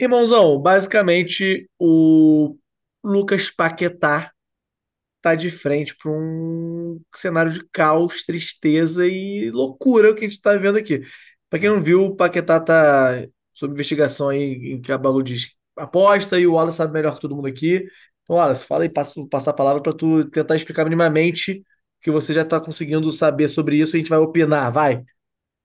Irmãozão, basicamente o Lucas Paquetá tá de frente para um cenário de caos, tristeza e loucura o que a gente tá vendo aqui. Para quem não viu, o Paquetá tá sob investigação aí em que a Balu diz aposta e o Wallace sabe melhor que todo mundo aqui. Então, Wallace, fala e passa, a palavra para tu tentar explicar minimamente o que você já tá conseguindo saber sobre isso e a gente vai opinar, vai.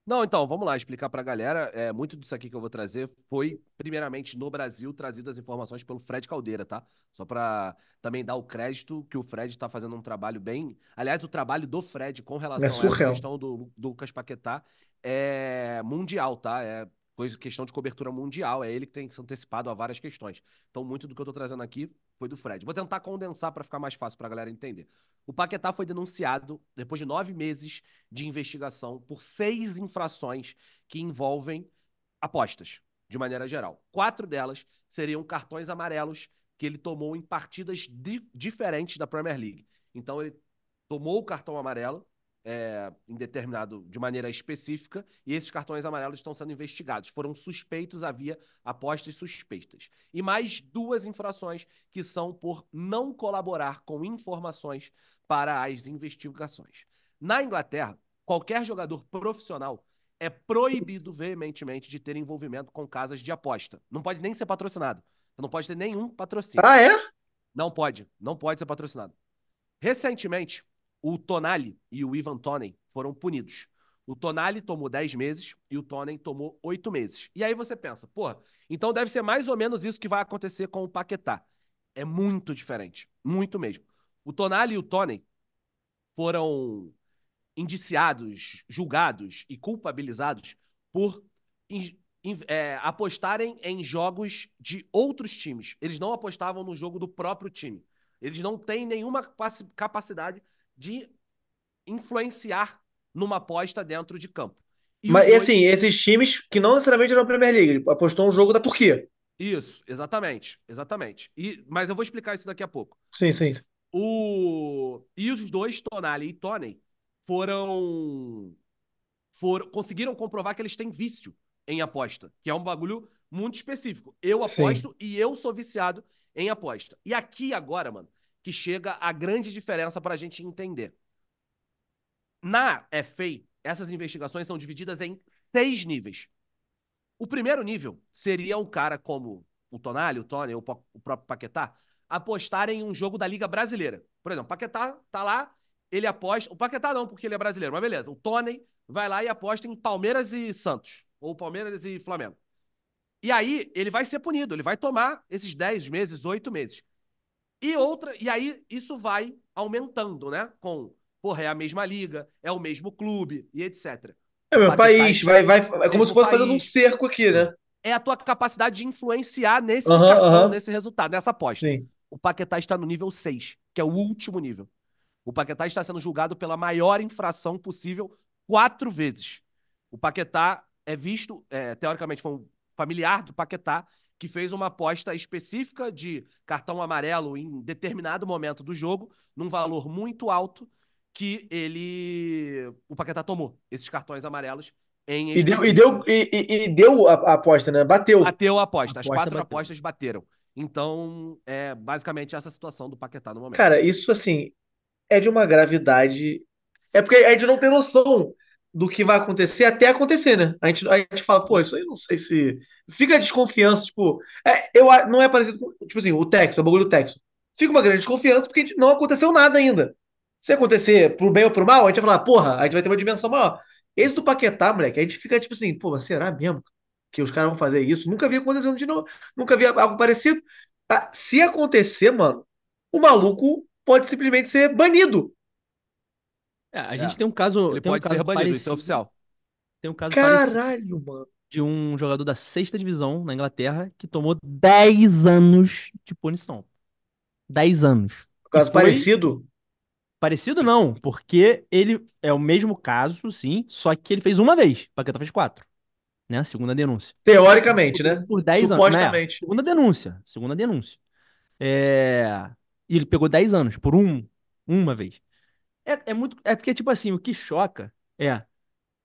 Não, então, vamos lá explicar para a galera. É, muito disso aqui que eu vou trazer foi, primeiramente, no Brasil, trazido as informações pelo Fred Caldeira, tá? Só para também dar o crédito que o Fred está fazendo um trabalho bem. Aliás, o trabalho do Fred com relação é à questão do, do Lucas Paquetá é mundial, tá? É coisa, questão de cobertura mundial. É ele que tem que ser antecipado a várias questões. Então, muito do que eu estou trazendo aqui foi do Fred. Vou tentar condensar para ficar mais fácil para a galera entender. O Paquetá foi denunciado depois de nove meses de investigação por seis infrações que envolvem apostas, de maneira geral. Quatro delas seriam cartões amarelos que ele tomou em partidas di diferentes da Premier League. Então, ele tomou o cartão amarelo é, em determinado, de maneira específica, e esses cartões amarelos estão sendo investigados. Foram suspeitos, havia apostas suspeitas. E mais duas infrações que são por não colaborar com informações para as investigações. Na Inglaterra, qualquer jogador profissional é proibido veementemente de ter envolvimento com casas de aposta. Não pode nem ser patrocinado. não pode ter nenhum patrocínio. Ah, é? Não pode. Não pode ser patrocinado. Recentemente, o Tonali e o Ivan Tonen foram punidos. O Tonali tomou 10 meses e o Tonen tomou 8 meses. E aí você pensa, porra, então deve ser mais ou menos isso que vai acontecer com o Paquetá. É muito diferente, muito mesmo. O Tonali e o Tonen foram indiciados, julgados e culpabilizados por in, in, é, apostarem em jogos de outros times. Eles não apostavam no jogo do próprio time. Eles não têm nenhuma capacidade de influenciar numa aposta dentro de campo. E Mas, dois... assim, esses times que não necessariamente eram Premier League, apostou um jogo da Turquia. Isso, exatamente, exatamente. E, mas eu vou explicar isso daqui a pouco. Sim, sim. O, e os dois, Tonali e Toney, foram, foram. conseguiram comprovar que eles têm vício em aposta, que é um bagulho muito específico. Eu aposto sim. e eu sou viciado em aposta. E aqui agora, mano, que chega a grande diferença para a gente entender. Na FA, essas investigações são divididas em seis níveis. O primeiro nível seria um cara como o Tonali, o Tony, o, o próprio Paquetá, apostarem em um jogo da Liga Brasileira. Por exemplo, o Paquetá tá lá, ele aposta. O Paquetá não, porque ele é brasileiro, mas beleza. O Tony vai lá e aposta em Palmeiras e Santos, ou Palmeiras e Flamengo. E aí ele vai ser punido, ele vai tomar esses 10 meses, 8 meses. E outra, e aí isso vai aumentando, né? Com, porra, é a mesma liga, é o mesmo clube e etc. É meu país, vai, vai, é como se fosse país. fazendo um cerco aqui, né? É a tua capacidade de influenciar nesse cartão, nesse resultado, nessa aposta. Sim. O Paquetá está no nível 6, que é o último nível. O Paquetá está sendo julgado pela maior infração possível quatro vezes. O Paquetá é visto, é, teoricamente, foi um familiar do Paquetá que fez uma aposta específica de cartão amarelo em determinado momento do jogo, num valor muito alto, que ele. O Paquetá tomou esses cartões amarelos em. E deu, e deu, e, e deu a, a, aposta, né? Bateu. Bateu a aposta. As aposta quatro bateu. apostas bateram. Então, é basicamente essa situação do Paquetá no momento. Cara, isso assim é de uma gravidade. É porque é de não ter noção do que vai acontecer até acontecer, né? A gente, a gente fala, pô, isso aí não sei se. Fica a desconfiança, tipo. É, eu, não é parecido com. Tipo assim, o Texas, o bagulho do Texas. Fica uma grande desconfiança porque não aconteceu nada ainda. Se acontecer pro bem ou pro mal, a gente vai falar, porra, a gente vai ter uma dimensão maior. Esse do Paquetá, moleque, a gente fica tipo assim, pô, mas será mesmo que os caras vão fazer isso? Nunca vi acontecendo de novo, nunca vi algo parecido. Ah, se acontecer, mano, o maluco pode simplesmente ser banido é, a é. gente tem um caso. Ele pode um caso ser banido, parecido. isso é oficial. Tem um caso Caralho, mano. De um jogador da sexta divisão na Inglaterra que tomou 10 anos de punição. 10 anos. caso foi... parecido? Parecido não, porque ele é o mesmo caso, sim, só que ele fez uma vez, Paqueta fez quatro. Né? Segunda denúncia. Teoricamente, né? Por 10 anos. Né? Supostamente. Né? Segunda denúncia. Segunda denúncia. É... E ele pegou 10 anos, por um, uma vez. É, é muito. É porque, tipo assim, o que choca é.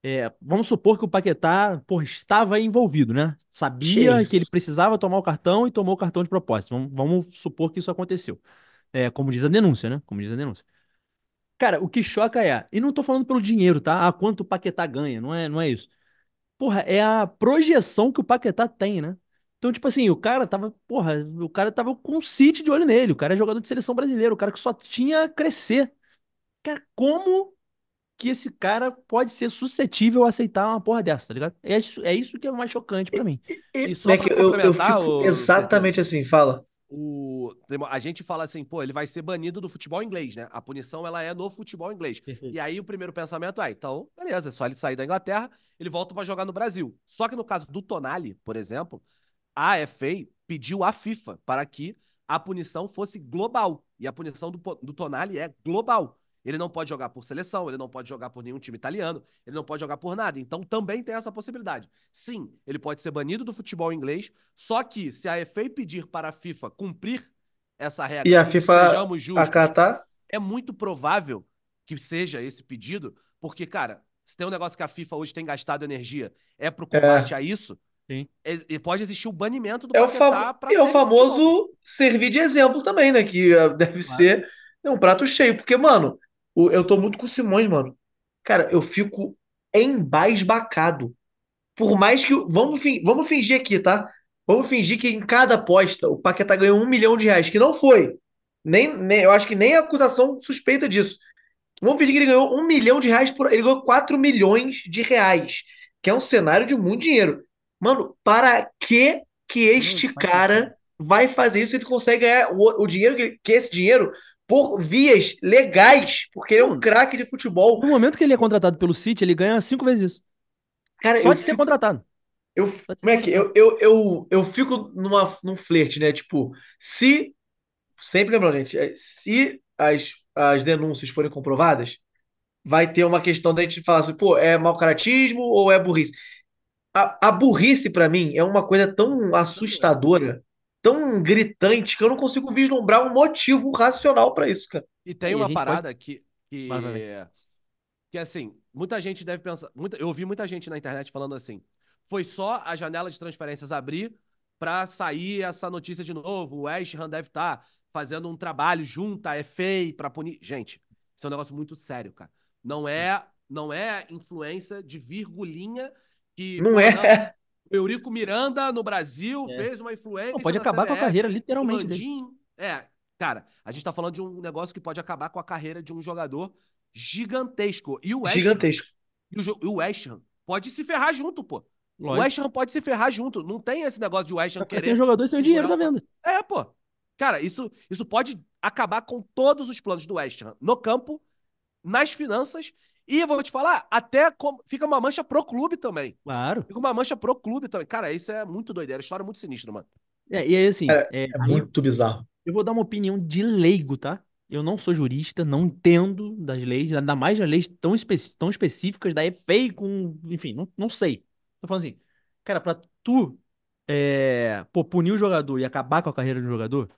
É, vamos supor que o Paquetá porra, estava envolvido, né? Sabia que, ele precisava tomar o cartão e tomou o cartão de propósito. Vamos, vamos supor que isso aconteceu. É, como diz a denúncia, né? Como diz a denúncia. Cara, o que choca é, e não tô falando pelo dinheiro, tá? Ah, quanto o Paquetá ganha, não é, não é isso. Porra, é a projeção que o Paquetá tem, né? Então, tipo assim, o cara tava, porra, o cara tava com o City de olho nele, o cara é jogador de seleção brasileira, o cara que só tinha a crescer Cara, como que esse cara pode ser suscetível a aceitar uma porra dessa, tá ligado? É isso, é isso que é mais chocante para mim. E só é pra eu, eu fico o... exatamente assim, fala. O... a gente fala assim, pô, ele vai ser banido do futebol inglês, né? A punição ela é no futebol inglês. e aí o primeiro pensamento é, então, beleza, é só ele sair da Inglaterra, ele volta para jogar no Brasil. Só que no caso do Tonali, por exemplo, a FA pediu à FIFA para que a punição fosse global. E a punição do, do Tonali é global. Ele não pode jogar por seleção, ele não pode jogar por nenhum time italiano, ele não pode jogar por nada. Então também tem essa possibilidade. Sim, ele pode ser banido do futebol inglês, só que se a Efei pedir para a FIFA cumprir essa regra, e a FIFA sejamos justos, acatar? é muito provável que seja esse pedido, porque, cara, se tem um negócio que a FIFA hoje tem gastado energia é para o é. combate é. a isso, Sim. E pode existir o banimento do é o fam... É o famoso servir de exemplo também, né? Que ah, deve claro. ser né, um prato cheio. Porque, mano, eu tô muito com o Simões, mano. Cara, eu fico embasbacado. Por mais que. Vamos, vamos fingir aqui, tá? Vamos fingir que em cada aposta o Paquetá ganhou um milhão de reais, que não foi. Nem, nem, eu acho que nem a acusação suspeita disso. Vamos fingir que ele ganhou um milhão de reais por. Ele ganhou 4 milhões de reais. Que é um cenário de muito dinheiro. Mano, para que que este hum, cara é. vai fazer isso? Ele consegue ganhar o, o dinheiro que, que esse dinheiro por vias legais, porque ele é um hum. craque de futebol. No momento que ele é contratado pelo City, ele ganha cinco vezes isso. Cara, Só de ser contratado. Eu, moleque, eu, eu, eu, eu fico numa, num flerte, né? Tipo, se. Sempre lembrando, gente, é, se as, as denúncias forem comprovadas, vai ter uma questão da gente falar assim, pô, é mau caratismo ou é burrice? A, a burrice, para mim, é uma coisa tão assustadora tão gritante que eu não consigo vislumbrar um motivo racional para isso, cara. E tem e uma parada pode... que, que, que assim, muita gente deve pensar, muita, eu ouvi muita gente na internet falando assim, foi só a janela de transferências abrir para sair essa notícia de novo, o West Ham deve estar tá fazendo um trabalho junto é feio para punir. Gente, isso é um negócio muito sério, cara. Não é, não é influência de virgulinha que não tá é o Eurico Miranda, no Brasil, é. fez uma influência. Não, pode acabar CBF, com a carreira, literalmente. Landim, é, cara, a gente tá falando de um negócio que pode acabar com a carreira de um jogador gigantesco. E o West Gigantesco. E o, e o West Ham pode se ferrar junto, pô. Lógico. O West Ham pode se ferrar junto. Não tem esse negócio de West Ham querer... Sem jogador e sem dinheiro da tá venda. É, pô. Cara, isso, isso pode acabar com todos os planos do West Ham. No campo, nas finanças e vou te falar, até fica uma mancha pro clube também. Claro. Fica uma mancha pro clube também. Cara, isso é muito doideira, é história muito sinistra, mano. É, e aí, assim. é, é muito aí, bizarro. Eu vou dar uma opinião de leigo, tá? Eu não sou jurista, não entendo das leis, ainda mais das leis tão, espe tão específicas da é feio com. Enfim, não, não sei. Tô falando assim, cara, pra tu é, pô, punir o jogador e acabar com a carreira do jogador,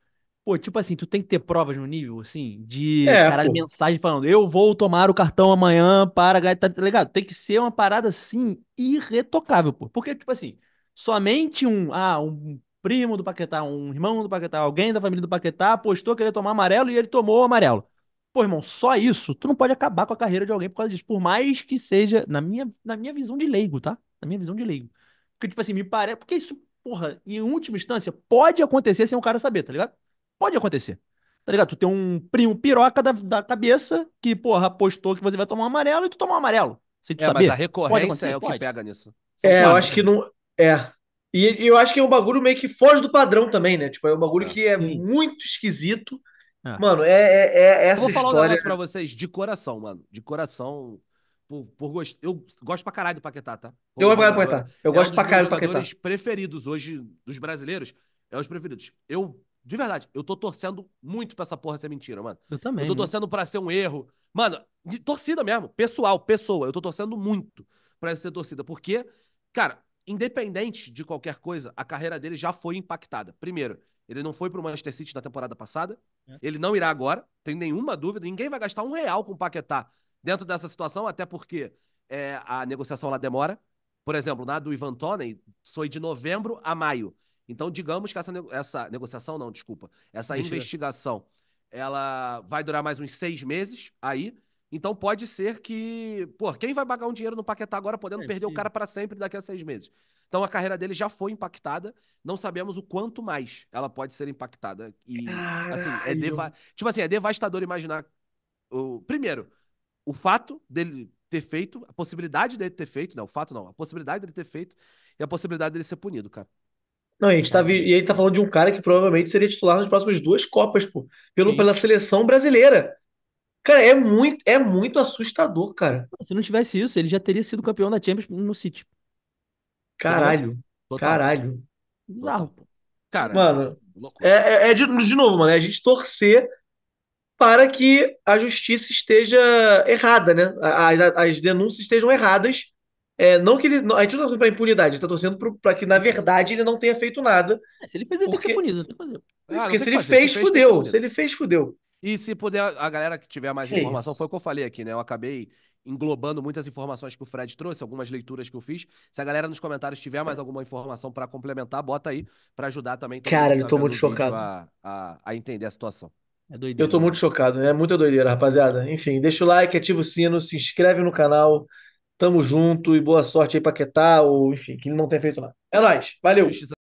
Pô, tipo assim, tu tem que ter provas no nível, assim, de é, caralho, mensagem falando, eu vou tomar o cartão amanhã para. Tá, tá ligado? Tem que ser uma parada, assim, irretocável, pô. Porque, tipo assim, somente um. Ah, um primo do Paquetá, um irmão do Paquetá, alguém da família do Paquetá apostou querer tomar amarelo e ele tomou o amarelo. Pô, irmão, só isso, tu não pode acabar com a carreira de alguém por causa disso. Por mais que seja, na minha, na minha visão de leigo, tá? Na minha visão de leigo. Porque, tipo assim, me parece. Porque isso, porra, em última instância, pode acontecer sem o cara saber, tá ligado? Pode acontecer. Tá ligado? Tu tem um primo piroca da, da cabeça que, porra, apostou que você vai tomar um amarelo e tu toma um amarelo. Sem tu é, saber. Mas a recorrência é o pode. que pega nisso. é, eu acho que não. É. E, e, eu acho que é um bagulho meio que foge do padrão também, né? Tipo, é um bagulho é. que é Sim. muito esquisito. É. Mano, é, é, é essa eu vou falar história... um negócio pra vocês de coração, mano. De coração. Por, por gost... Eu gosto pra caralho do Paquetá, tá? Como eu gosto pra Paquetá. Eu gosto é um pra caralho do Paquetá. preferidos hoje dos brasileiros é os preferidos. Eu de verdade, eu tô torcendo muito pra essa porra ser mentira, mano. Eu também. Eu tô né? torcendo mano. pra ser um erro. Mano, de torcida mesmo, pessoal, pessoa. Eu tô torcendo muito pra ser torcida, porque, cara, independente de qualquer coisa, a carreira dele já foi impactada. Primeiro, ele não foi pro Manchester City na temporada passada, é. ele não irá agora, tem nenhuma dúvida. Ninguém vai gastar um real com o Paquetá dentro dessa situação, até porque é, a negociação lá demora. Por exemplo, na do Ivan Toney, foi de novembro a maio. Então, digamos que essa, essa negociação, não, desculpa, essa Deixa investigação, ver. ela vai durar mais uns seis meses aí. Então, pode ser que, pô, quem vai pagar um dinheiro no Paquetá agora, podendo é, perder sim. o cara para sempre daqui a seis meses? Então, a carreira dele já foi impactada. Não sabemos o quanto mais ela pode ser impactada. E, Caralho. assim, é deva... tipo assim, é devastador imaginar. O... Primeiro, o fato dele ter feito, a possibilidade dele ter feito, não, o fato não, a possibilidade dele ter feito e a possibilidade dele ser punido, cara. Não, e, a gente tá, e ele tá falando de um cara que provavelmente seria titular nas próximas duas Copas, pô, pelo, pela seleção brasileira. Cara, é muito, é muito assustador, cara. Se não tivesse isso, ele já teria sido campeão da Champions no City. Caralho, Total. caralho. Bizarro, pô. Cara, Mano, é, é, é- de, de novo, mano, é a gente torcer para que a justiça esteja errada, né? As, as denúncias estejam erradas é, não que ele. a gente não tá torcendo pra impunidade, a gente tá torcendo pra que, na verdade, ele não tenha feito nada. É, se ele fez, ele porque... tem que ser punido, não tem que fazer. Ah, porque se ele, fez, fudeu. Se ele fez, fudeu. E se puder, a galera que tiver mais que informação, isso? foi o que eu falei aqui, né? Eu acabei englobando muitas informações que o Fred trouxe, algumas leituras que eu fiz. Se a galera nos comentários tiver mais alguma informação para complementar, bota aí para ajudar também. Cara, eu tá tô muito chocado. A, a, a, entender a situação. É doideira, eu tô né? muito chocado, é muita doideira, rapaziada. Enfim, deixa o like, ativa o sino, se inscreve no canal. Tamo junto e boa sorte aí, Paquetá, ou enfim, que não tenha feito nada. É nóis. Valeu.